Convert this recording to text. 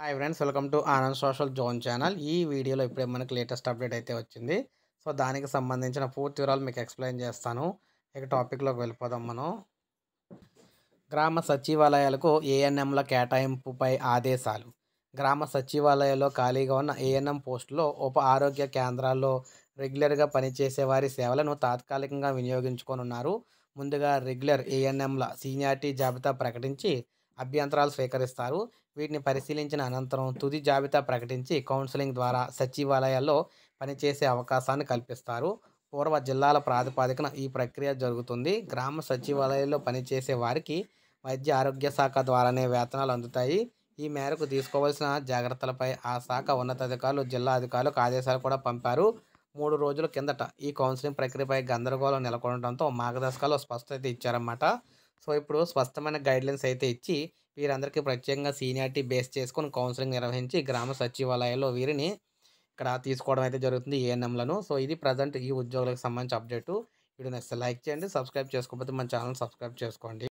hi friends welcome to Anand social zone channel ఈ వీడియోలో ఇప్పుడే మనకి లేటెస్ట్ అప్డేట్ అయితే వచ్చింది సో దానికి సంబంధించిన పూర్తి వివరాలు మీకు ఎక్స్ప్లెయిన్ చేస్తాను ఇక టాపిక్లోకి వెళ్ళిపోదాం మనం గ్రామ సచివాలయాలకు ఏఎన్ఎంల కేటాయింపుపై ఆదేశాలు గ్రామ సచివాలయాల్లో ఖాళీగా ఉన్న ఏఎన్ఎం పోస్టులో ఉప ఆరోగ్య కేంద్రాల్లో రెగ్యులర్గా పనిచేసే వారి సేవలను తాత్కాలికంగా వినియోగించుకోనున్నారు ముందుగా రెగ్యులర్ ఏఎన్ఎంల సీనియారిటీ జాబితా ప్రకటించి అభ్యంతరాలు స్వీకరిస్తారు వీటిని పరిశీలించిన అనంతరం తుది జాబితా ప్రకటించి కౌన్సిలింగ్ ద్వారా సచివాలయాల్లో పనిచేసే అవకాశాన్ని కల్పిస్తారు పూర్వ జిల్లాల ప్రాతిపాదికన ఈ ప్రక్రియ జరుగుతుంది గ్రామ సచివాలయాల్లో పనిచేసే వారికి వైద్య ఆరోగ్య శాఖ ద్వారానే వేతనాలు అందుతాయి ఈ మేరకు తీసుకోవాల్సిన జాగ్రత్తలపై ఆ శాఖ ఉన్నతాధికారులు జిల్లా అధికారులకు ఆదేశాలు కూడా పంపారు మూడు రోజుల కిందట ఈ కౌన్సిలింగ్ ప్రక్రియపై గందరగోళం నెలకొనడంతో మార్గదర్శకాలు స్పష్టత ఇచ్చారన్నమాట సో ఇప్పుడు స్పష్టమైన గైడ్లైన్స్ అయితే ఇచ్చి వీరందరికీ ప్రత్యేకంగా సీనియారిటీ బేస్ చేసుకొని కౌన్సిలింగ్ నిర్వహించి గ్రామ సచివాలయాల్లో వీరిని ఇక్కడ తీసుకోవడం అయితే జరుగుతుంది ఏఎన్ఎంలను సో ఇది ప్రజెంట్ ఈ ఉద్యోగులకు సంబంధించి అప్డేటు వీడియో నచ్చితే లైక్ చేయండి సబ్స్క్రైబ్ చేసుకోకపోతే మన ఛానల్ సబ్స్క్రైబ్ చేసుకోండి